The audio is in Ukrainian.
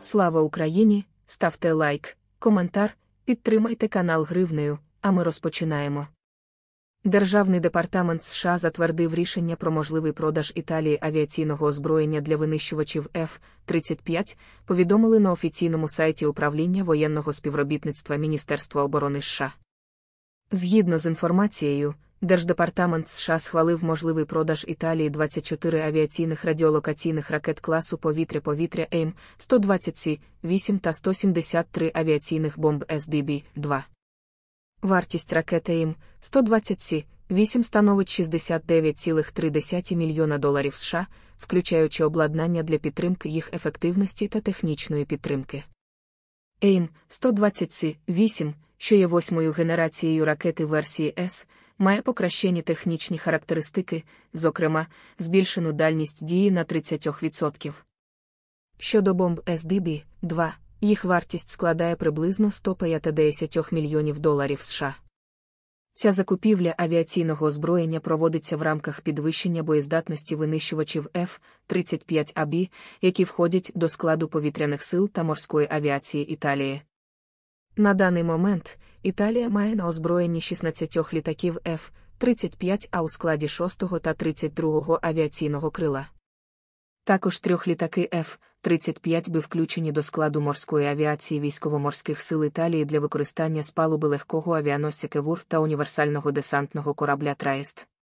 Слава Україні! Ставте лайк, коментар, підтримайте канал Гривнею, а ми розпочинаємо. Державний департамент США затвердив рішення про можливий продаж Італії авіаційного озброєння для винищувачів F-35, повідомили на офіційному сайті управління воєнного співробітництва Міністерства оборони США. Згідно з інформацією, Держдепартамент США схвалив можливий продаж Італії 24 авіаційних радіолокаційних ракет класу повітря-повітря ЕМ 120 8 та 173 авіаційних бомб сдб 2 Вартість ракети ЕМ 120 с 8 становить 69,3 мільйона доларів США, включаючи обладнання для підтримки їх ефективності та технічної підтримки. ЕМ 120 с 8 що є восьмою генерацією ракети версії С має покращені технічні характеристики, зокрема, збільшену дальність дії на 30%. Щодо бомб SDB 2, їх вартість складає приблизно 150 мільйонів доларів США. Ця закупівля авіаційного озброєння проводиться в рамках підвищення боєздатності винищувачів F-35АБ, які входять до складу повітряних сил та морської авіації Італії. На даний момент Італія має на озброєнні 16 літаків f 35 а у складі 6-го та 32-го авіаційного крила. Також трьох літаки f 35 би включені до складу морської авіації військово-морських сил Італії для використання з палуби легкого авіаносця Кевур та універсального десантного корабля Траєст.